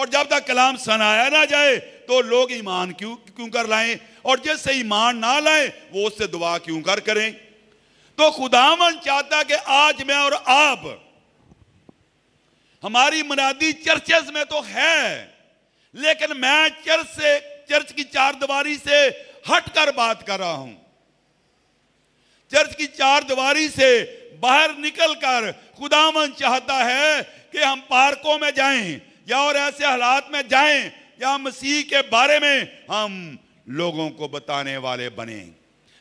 और जब तक कलाम सनाया ना जाए तो लोग ईमान क्यों क्यों कर लाएं और जिससे ईमान ना लाए वो उससे दुआ क्यों कर करें तो खुदामन चाहता कि आज मैं और आप हमारी मुनादी चर्चेस में तो है लेकिन मैं चर्च से चर्च की चार दीवारी से हटकर बात कर रहा हूं चर्च की चार दीवारी से बाहर निकलकर खुदामन चाहता है कि हम पार्कों में जाएं या और ऐसे हालात में जाएं या मसीह के बारे में हम लोगों को बताने वाले बने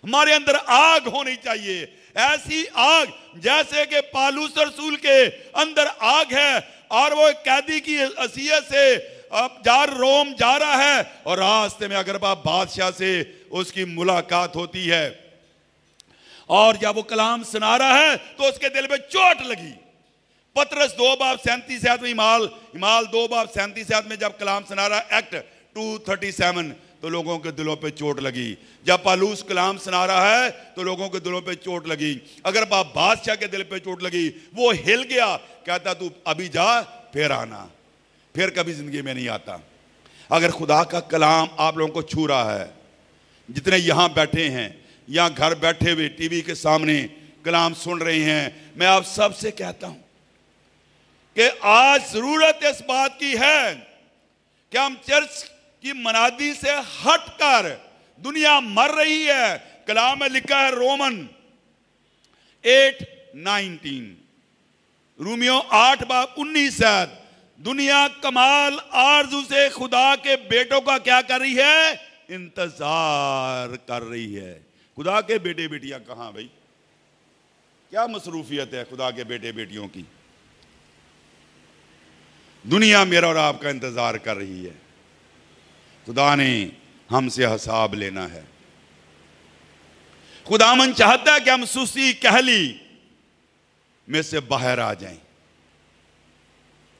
हमारे अंदर आग होनी चाहिए ऐसी आग जैसे कि पालू सरसूल के अंदर आग है और वो कैदी की असीयत से अब जार रोम जा रहा है और रास्ते में अगर बादशाह से उसकी मुलाकात होती है और जब वो कलाम सुना रहा है तो उसके दिल में चोट लगी पत्रस दो बाब सैंतीस याद में इमाल इमाल दो बाब सैंतीस याद में जब कलाम सुना रहा एक्ट टू थर्टी सेवन तो लोगों के दिलों पे चोट लगी जब पालूस कलाम सुना रहा है तो लोगों के दिलों पे चोट लगी अगर बाप बादशाह के दिल पे चोट लगी वो हिल गया कहता तू अभी जा फिर आना फिर कभी ज़िंदगी में नहीं आता अगर खुदा का कलाम आप लोगों को छू रहा है जितने यहाँ बैठे हैं या घर बैठे हुए टीवी के सामने कलाम सुन रहे हैं मैं आप सबसे कहता हूँ कि आज ज़रूरत इस बात की है कि हम चर्च की मनादी से हटकर दुनिया मर रही है कला में लिखा है रोमन एट नाइनटीन रूमियो आठ बा उन्नीस शायद दुनिया कमाल आरजू से खुदा के बेटों का क्या कर रही है इंतजार कर रही है खुदा के बेटे बेटियां कहा भाई क्या मसरूफियत है खुदा के बेटे बेटियों की दुनिया मेरा और आपका इंतज़ार कर रही है खुदा ने हमसे हसाब लेना है खुदा मन चाहता है कि हम सुसी कहली में से बाहर आ जाएं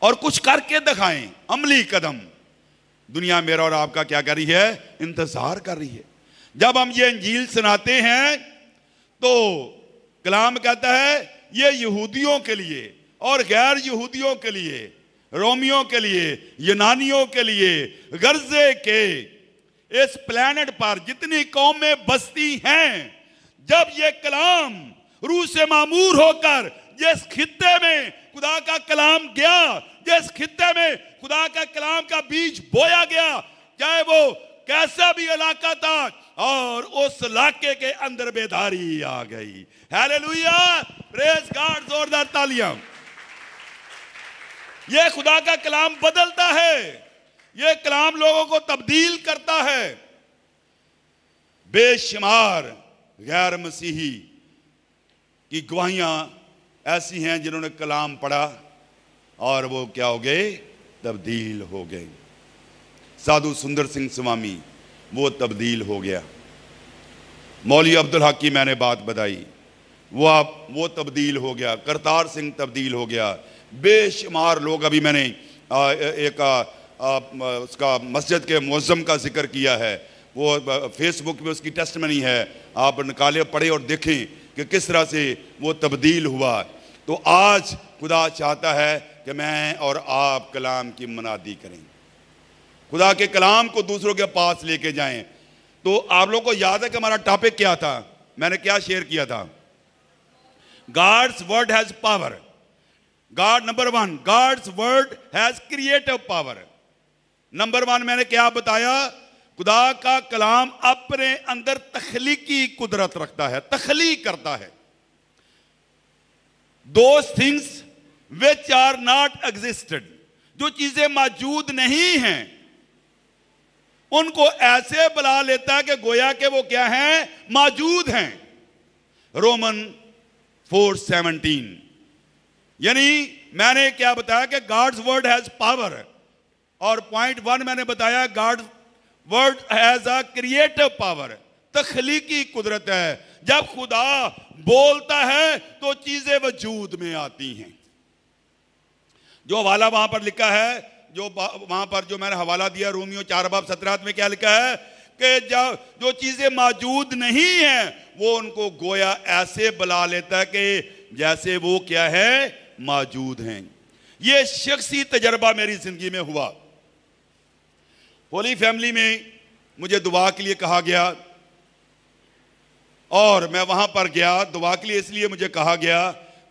और कुछ करके दिखाएं अमली कदम दुनिया मेरा और आपका क्या कर रही है इंतजार कर रही है जब हम ये अंजील सुनाते हैं तो कलाम कहता है ये यहूदियों के लिए और गैर यहूदियों के लिए रोमियो के लिए यूनानियों के लिए गर्जे के इस प्लेनेट पर जितनी कौमें बसती हैं जब ये कलाम रू से मामूर होकर जिस खिते में खुदा का कलाम गया जिस खिते में खुदा का कलाम का बीज बोया गया चाहे वो कैसा भी इलाका था और उस इलाके के अंदर बेदारी आ गई हेले प्रेस गार्ड जोरदार तालियां ये खुदा का कलाम बदलता है ये कलाम लोगों को तब्दील करता है बेशुमार गैर मसीही की गवाहियां ऐसी हैं जिन्होंने कलाम पढ़ा और वो क्या हो गए तब्दील हो गए साधु सुंदर सिंह स्वामी वो तब्दील हो गया मौली अब्दुल हक की मैंने बात बताई वो आप वो तब्दील हो गया करतार सिंह तब्दील हो गया बेशुमार लोग अभी मैंने आ, एक आ, आ, उसका मस्जिद के मौज़म का जिक्र किया है वो फेसबुक में उसकी टेस्ट में नहीं है आप निकाले पढ़े और देखें कि किस तरह से वो तब्दील हुआ तो आज खुदा चाहता है कि मैं और आप कलाम की मनादी करें खुदा के कलाम को दूसरों के पास लेके जाएं तो आप लोगों को याद है कि हमारा टॉपिक क्या था मैंने क्या शेयर किया था God's word has power God number one God's word has creative power number one मैंने क्या बताया खुदा का कलाम अपने अंदर तखलीकी कुदरत रखता है तखलीक करता है दो things which are not existed जो चीजें मौजूद नहीं हैं उनको ऐसे बुला लेता है कि गोया के वो क्या हैं मौजूद हैं रोमन फोर सेवनटीन यानी मैंने क्या बताया कि गाड्स वर्ड हैज पावर और पॉइंट वन मैंने बताया God word has a creative power तखलीकी कुदरत है जब खुदा बोलता है तो चीजें वजूद में आती हैं जो हवाला वहां पर लिखा है जो वहां पर जो मैंने हवाला दिया रोमियो चार बाब सत्रह में क्या लिखा है कि जब जो चीजें मौजूद नहीं है वो उनको गोया ऐसे बुला लेता है कि जैसे वो क्या है मौजूद हैं ये शख्सी तजर्बा मेरी ज़िंदगी में हुआ होली फैमिली में मुझे दुआ के लिए कहा गया और मैं वहां पर गया दुआ के लिए इसलिए मुझे कहा गया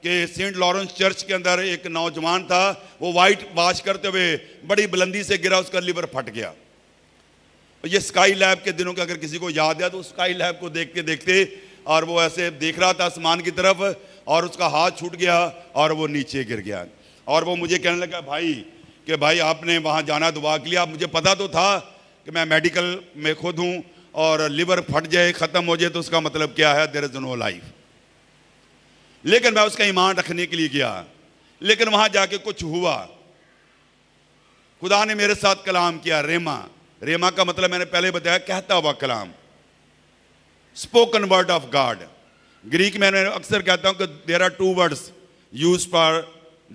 कि सेंट लॉरेंस चर्च के अंदर एक नौजवान था वो वाइट वाश करते हुए बड़ी बुलंदी से गिरा उसका लीवर फट गया ये स्काई लैब के दिनों का अगर किसी को याद है तो स्काई लैब को देखते देखते और वो ऐसे देख रहा था आसमान की तरफ और उसका हाथ छूट गया और वो नीचे गिर गया और वो मुझे कहने लगा भाई कि भाई आपने वहाँ जाना दुआ के लिए आप मुझे पता तो था कि मैं मेडिकल में खुद हूँ और लिवर फट जाए ख़त्म हो जाए तो उसका मतलब क्या है देर इज़ नो लाइफ लेकिन मैं उसका ईमान रखने के लिए गया लेकिन वहाँ जाके कुछ हुआ खुदा ने मेरे साथ कलाम किया रेमा रेमा का मतलब मैंने पहले बताया कहता हुआ कलाम spoken word of God Greek में मैं अक्सर कहता हूँ कि there are two words use for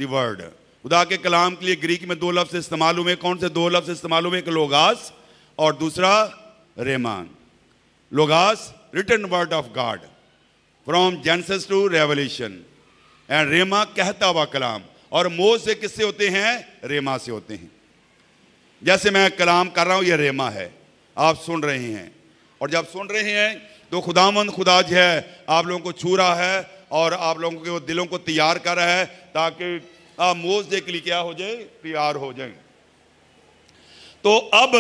third खुदा के कलाम के लिए ग्रीक में दो लफ्ज़ इस्तेमाल हुए कौन से दो लफ्ज़ इस्तेमाल हुए एक लोगास और दूसरा rhema logos written word of God from Genesis to Revelation and rhema कहता हुआ कलाम और मोह से किससे होते हैं रेमा से होते हैं जैसे मैं कलाम कर रहा हूं यह रेमा है आप सुन रहे हैं और जब सुन रहे हैं तो खुदामंद खुदा जो है आप लोगों को छू रहा है और आप लोगों के दिलों को तैयार कर रहा है ताकि आप मोज डे के लिए क्या हो जाए तैयार हो जाए तो अब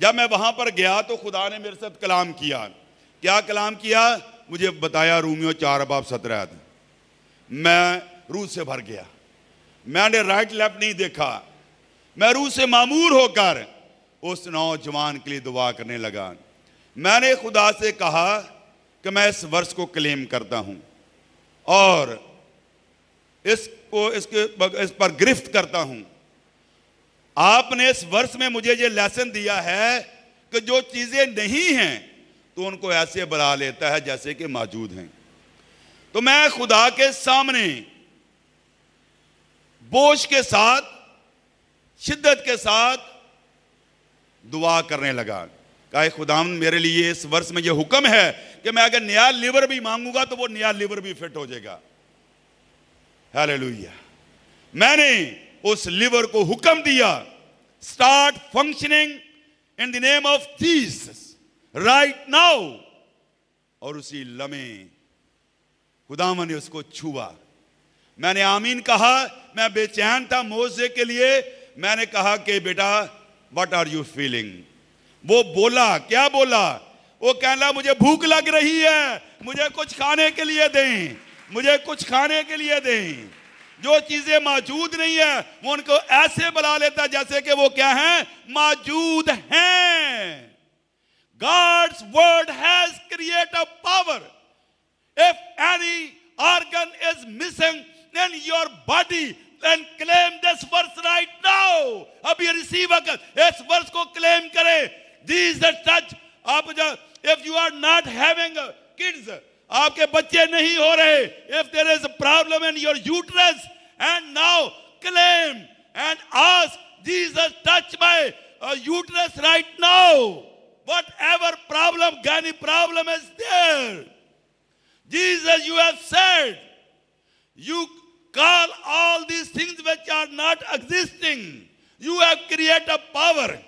जब मैं वहाँ पर गया तो खुदा ने मेरे साथ कलाम किया क्या कलाम किया मुझे बताया रूमियो चार बाप सत्रह मैं रूह से भर गया मैंने राइट लेफ्ट नहीं देखा मैं रूह से मामूर होकर उस नौजवान के लिए दुआ करने लगा मैंने खुदा से कहा कि मैं इस वर्ष को क्लेम करता हूं और इसको इसके इस पर गिरफ्त करता हूं आपने इस वर्ष में मुझे ये लेसन दिया है कि जो चीज़ें नहीं हैं तो उनको ऐसे बना लेता है जैसे कि मौजूद हैं तो मैं खुदा के सामने बोझ के साथ शिद्दत के साथ दुआ करने लगा कहे खुदाम मेरे लिए इस वर्ष में यह हुक्म है कि मैं अगर नया लिवर भी मांगूंगा तो वो नया लिवर भी फिट हो जाएगा हालेलुया मैंने उस लिवर को हुक्म दिया start functioning in the name of Jesus right now और उसी लमे खुदामा ने उसको छुआ मैंने आमीन कहा मैं बेचैन था मोजे के लिए मैंने कहा कि बेटा वट आर यू फीलिंग वो बोला क्या बोला वो कहला मुझे भूख लग रही है मुझे कुछ खाने के लिए दें मुझे कुछ खाने के लिए दें जो चीजें मौजूद नहीं है वो उनको ऐसे बुला लेता जैसे कि वो क्या है मौजूद हैं word has create a power if any organ is missing in your body and claim this verse right now अभी रिसीव इस वर्ष को क्लेम करें these that such आप if you are not having uh, kids आपके बच्चे नहीं हो रहे if there is a problem in your uterus and now claim and ask Jesus touch my uh, uterus right now whatever problem any problem is there Jesus you have said you call all these things which are not existing you have created power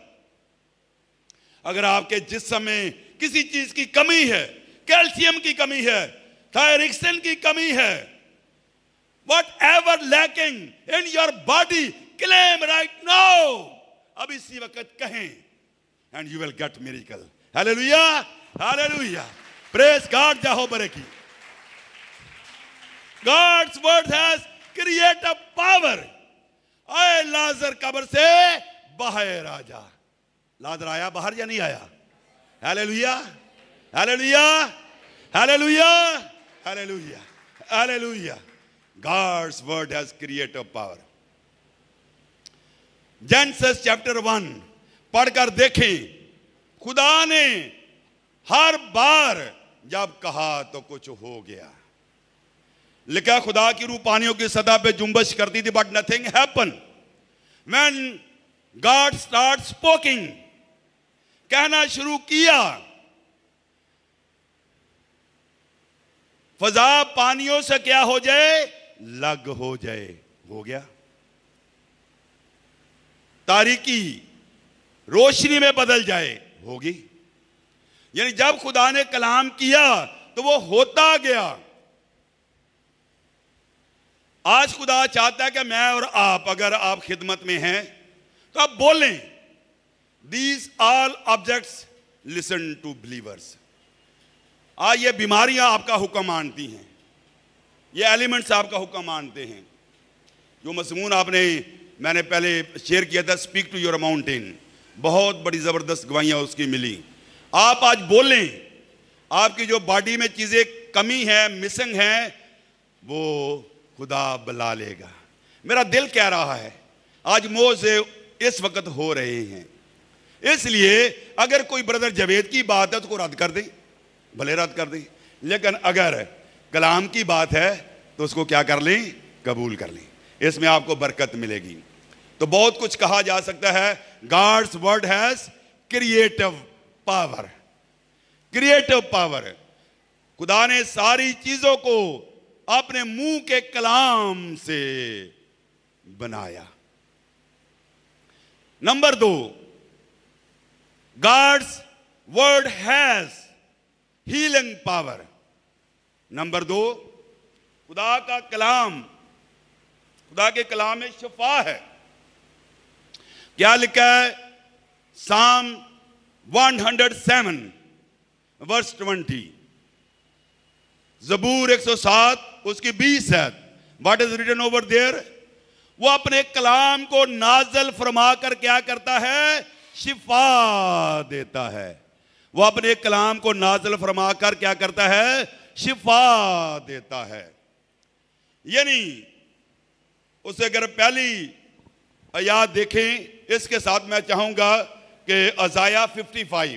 अगर आपके जिसम में किसी चीज की कमी है calcium की कमी है थायरिक्सन की कमी है whatever lacking in your body claim right now अब इसी वक्त कहें and you will get miracle hallelujah hallelujah praise God जाहो बरे की God's word has create a power आए लाजर कबर से बाहर आ जा लादर आया बाहर या नहीं आया हेले hallelujah hallelujah hallelujah hallelujah hallelujah God's word has creative power Genesis chapter one पढ़कर देखें खुदा ने हर बार जब कहा तो कुछ हो गया लिखा खुदा की रूह पानियों की सतह पे जुम्बश करती थी but nothing happen when God start speaking कहना शुरू किया फजा पानियों से क्या हो जाए लग हो जाए हो गया तारीकी रोशनी में बदल जाए होगी यानी जब खुदा ने कलाम किया तो वो होता गया आज खुदा चाहता है कि मैं और आप अगर आप खिदमत में हैं तो आप बोलें these all objects listen to believers आ ये बीमारियां आपका हुक्म मानती हैं ये एलिमेंट्स आपका हुक्म मानते हैं जो मजमून आपने मैंने पहले शेयर किया था स्पीक टू योर माउंटेन बहुत बड़ी ज़बरदस्त गवाहियाँ उसकी मिली आप आज बोलें आपकी जो बॉडी में चीज़ें कमी है मिसिंग है वो खुदा बुला लेगा मेरा दिल कह रहा है आज मोह से इस वक्त हो रहे हैं इसलिए अगर कोई ब्रदर जवेद की बात है तो उसको रद्द कर दे भले रद्द कर दे लेकिन अगर कलाम की बात है तो उसको क्या कर लें कबूल कर लें इसमें आपको बरकत मिलेगी तो बहुत कुछ कहा जा सकता है God's word has creative power creative power खुदा ने सारी चीजों को अपने मुंह के कलाम से बनाया नंबर दो God's word has healing power. Number दो खुदा का कलाम खुदा के कलाम में शफा है क्या लिखा है साम 107 वर्ष ट्वेंटी जबूर एक सौ सात उसकी बीस है what is written over there वो अपने कलाम को नाजल फरमा कर क्या करता है शिफा देता है वह अपने कलाम को नाजल फरमा कर क्या करता है शिफा देता है यानी उसे अगर पहली याद देखें इसके साथ मैं चाहूंगा कि अजाया 55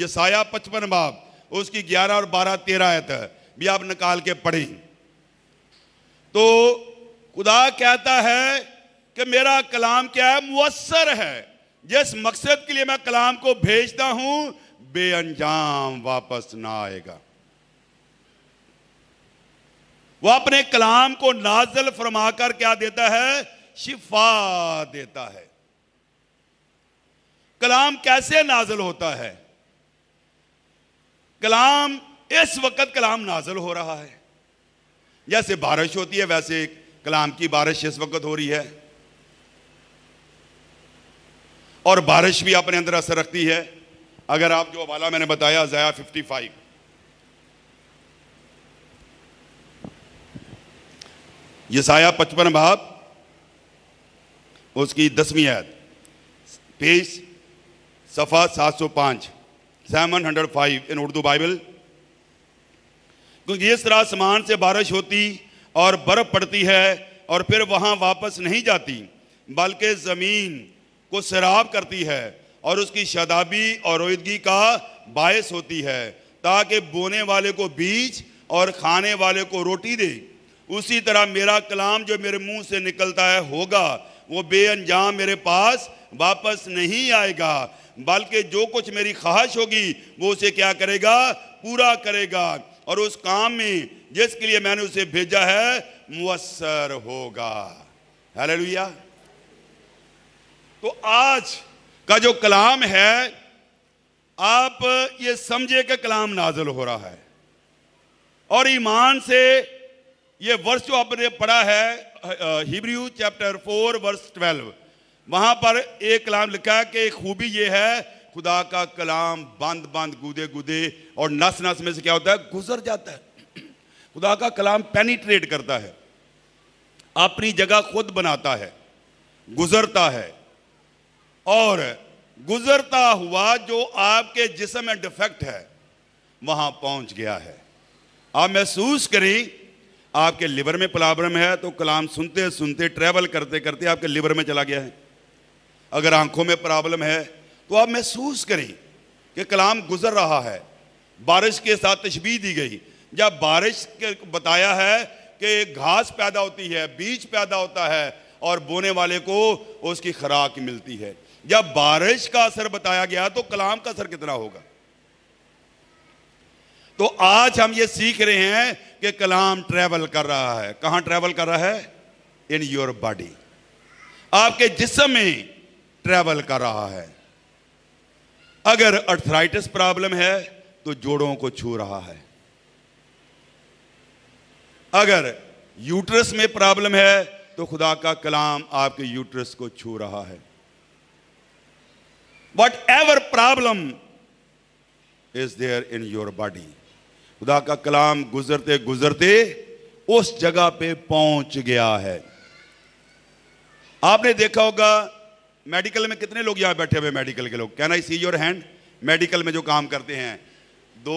ये साया पचपन बाब उसकी 11 और 12 तेरह आयत है भी आप निकाल के पढ़ें तो खुदा कहता है कि मेरा कलाम क्या है मुसर है जिस मकसद के लिए मैं कलाम को भेजता हूं बेअंजाम वापस ना आएगा वो अपने कलाम को नाजल फरमाकर क्या देता है शिफा देता है कलाम कैसे नाजल होता है कलाम इस वक्त कलाम नाजल हो रहा है जैसे बारिश होती है वैसे कलाम की बारिश इस वक्त हो रही है और बारिश भी अपने अंदर असर रखती है अगर आप जो हवाला मैंने बताया जया 55 ये साया पचपन भाव उसकी दसवीं आयत पेश सफ़ा सात सौ पांच seven hundred five in Urdu Bible क्योंकि इस तरह आसमान से बारिश होती और बर्फ़ पड़ती है और फिर वहां वापस नहीं जाती बल्कि ज़मीन को सराब करती है और उसकी शदाबी और रोहिदगी का बायस होती है ताकि बोने वाले को बीज और खाने वाले को रोटी दे उसी तरह मेरा कलाम जो मेरे मुंह से निकलता है होगा वो बेअंजाम मेरे पास वापस नहीं आएगा बल्कि जो कुछ मेरी ख्वाहिश होगी वो उसे क्या करेगा पूरा करेगा और उस काम में जिसके लिए मैंने उसे भेजा है मुसर होगा हेलो तो आज का जो कलाम है आप ये समझे कि कलाम नाजल हो रहा है और ईमान से ये वर्ष जो आपने पढ़ा है Hebrew chapter four verse twelve वहां पर एक कलाम लिखा है कि खूबी ये है खुदा का कलाम बंद बंद गुदे गुदे और नस नस में से क्या होता है गुजर जाता है खुदा का कलाम पेनिट्रेट करता है अपनी जगह खुद बनाता है गुजरता है और गुजरता हुआ जो आपके जिसम में डिफेक्ट है वहां पहुंच गया है आप महसूस करें आपके लिवर में प्रॉब्लम है तो कलाम सुनते सुनते ट्रेवल करते करते आपके लिवर में चला गया है अगर आंखों में प्रॉब्लम है तो आप महसूस करें कि कलाम गुजर रहा है बारिश के साथ तशबी दी गई जब बारिश के बताया है कि घास पैदा होती है बीज पैदा होता है और बोने वाले को उसकी खुराक मिलती है या बारिश का असर बताया गया तो कलाम का असर कितना होगा तो आज हम ये सीख रहे हैं कि कलाम ट्रैवल कर रहा है कहां ट्रैवल कर रहा है इन योर बॉडी आपके जिसम में ट्रैवल कर रहा है अगर अर्थराइटिस प्रॉब्लम है तो जोड़ों को छू रहा है अगर यूट्रस में प्रॉब्लम है तो खुदा का कलाम आपके यूट्रस को छू रहा है whatever problem is there in your body खुदा का कलाम गुजरते गुजरते उस जगह पे पहुंच गया है आपने देखा होगा मेडिकल में कितने लोग यहाँ बैठे हुए मेडिकल के लोग can I see your hand medical में जो काम करते हैं दो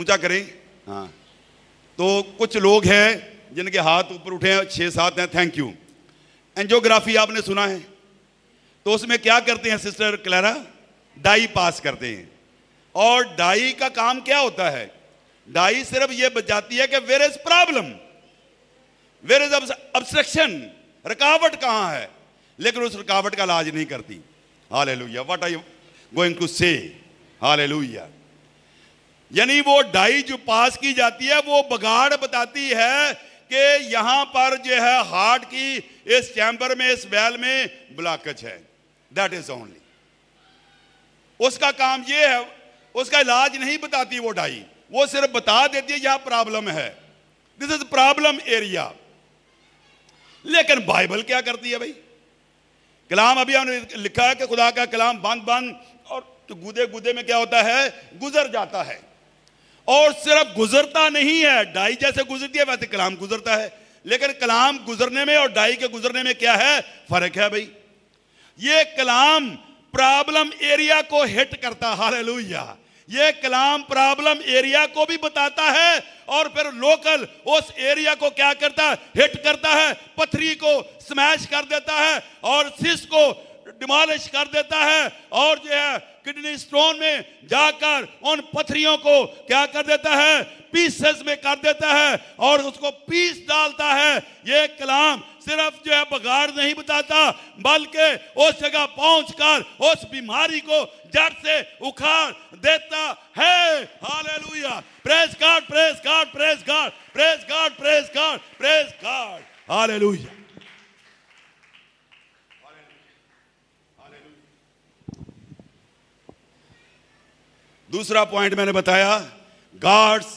ऊंचा करें हाँ तो कुछ लोग हैं जिनके हाथ ऊपर उठे हैं छः सात हैं थैंक यू एंजियोग्राफी आपने सुना है तो उसमें क्या करते हैं सिस्टर क्लारा डाई पास करते हैं और डाई का काम क्या होता है डाई सिर्फ यह बचाती है कि where is problem where is obstruction रुकावट कहां है लेकिन उस रुकावट का इलाज नहीं करती hallelujah what are you going to say हाल लुया यानी वो डाई जो पास की जाती है वो बगाड़ बताती है कि यहां पर जो है हार्ट की इस चैम्बर में इस बैल में ब्लॉकेज है दैट इज ओनली उसका काम ये है उसका इलाज नहीं बताती वो डाई वो सिर्फ बता देती है यह प्रॉब्लम है दिस इज प्रॉब्लम एरिया लेकिन बाइबल क्या करती है भाई कलाम अभी हमने लिखा है कि खुदा का कलाम बंद बंद और तो गुदे गुदे में क्या होता है गुजर जाता है और सिर्फ गुजरता नहीं है डाई जैसे गुजरती है वैसे कलाम गुजरता है लेकिन कलाम गुजरने में और डाई के गुजरने में क्या है फर्क है भाई ये कलाम प्रॉब्लम एरिया को हिट करता हाल ये कलाम प्रॉब्लम एरिया को भी बताता है और फिर लोकल उस एरिया को क्या करता है हिट करता है पथरी को स्मैश कर देता है और सिस को डिमोलिश कर देता है और जो है किडनी स्टोन में जाकर उन पथरियों को क्या कर देता है पीसेस में कर देता है और उसको पीस डालता है ये कलाम सिर्फ जो है बघाड़ नहीं बताता बल्कि उस जगह पहुंचकर उस बीमारी को जड़ से उखाड़ देता है hallelujah praise God praise God praise God praise God praise God praise God hallelujah दूसरा पॉइंट मैंने बताया God's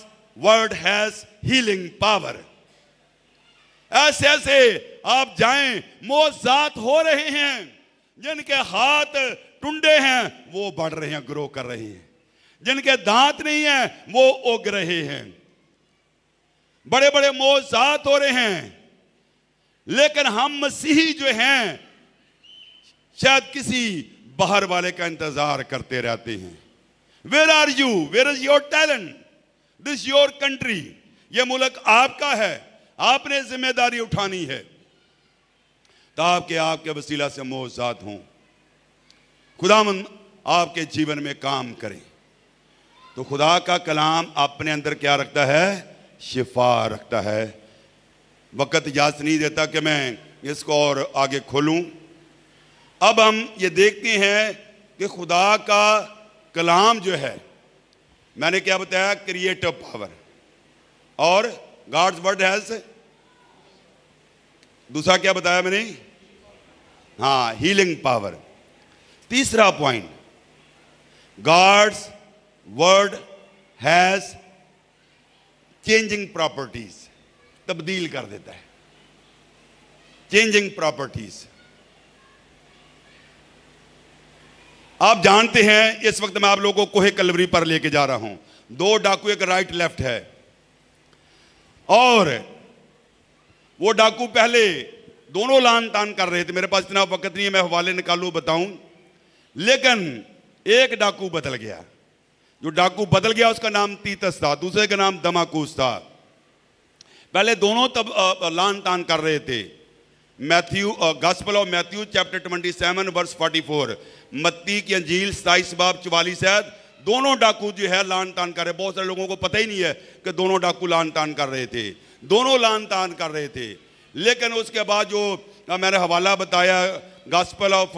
word has healing power ऐसे ऐसे आप जाएं मोजात हो रहे हैं जिनके हाथ टुंडे हैं वो बढ़ रहे हैं ग्रो कर रहे हैं जिनके दांत नहीं है वो उग रहे हैं बड़े बड़े मोजात हो रहे हैं लेकिन हम मसीही जो हैं शायद किसी बाहर वाले का इंतजार करते रहते हैं where are you where is your talent this your country ये मुल्क आपका है आपने जिम्मेदारी उठानी है तो आपके आपके वसीला से मोहसात हों खुदामन आपके जीवन में काम करें तो खुदा का कलाम अपने अंदर क्या रखता है शिफा रखता है वक़्त इजाज़त नहीं देता कि मैं इसको और आगे खोलूं अब हम ये देखते हैं कि खुदा का कलाम जो है मैंने क्या बताया क्रिएटिव पावर और गॉड्स वर्ड हैज दूसरा क्या बताया मैंने हाँ हीलिंग पावर तीसरा point God's word has changing properties तब्दील कर देता है चेंजिंग प्रॉपर्टीज़ आप जानते हैं इस वक्त मैं आप लोगों को कोहे कलवरी पर लेके जा रहा हूं दो डाकू एक राइट लेफ्ट है और वो डाकू पहले दोनों लान तान कर रहे थे मेरे पास इतना वक्त नहीं है मैं हवाले निकालू बताऊं लेकिन एक डाकू बदल गया जो डाकू बदल गया उसका नाम तीतस था दूसरे का नाम दमाकूस था पहले दोनों तब लान तान कर रहे थे Matthew gospel of Matthew chapter 27 verse 44 मत्ती की अंजील सताईस बाब चवालीस है दोनों डाकू जो है लान तान कर रहे बहुत सारे लोगों को पता ही नहीं है कि दोनों डाकू लान तान कर रहे थे दोनों लान तान कर रहे थे लेकिन उसके बाद जो मैंने हवाला बताया gospel of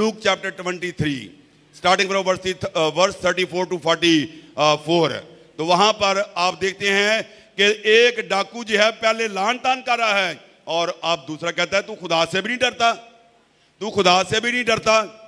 Luke chapter twenty three starting from verse verse thirty four to forty four तो वहाँ पर आप देखते हैं कि एक डाकू जो है पहले लान तान कर रहा है और आप दूसरा कहता है तू खुदा से भी नहीं डरता तू खुदा से भी नहीं डरता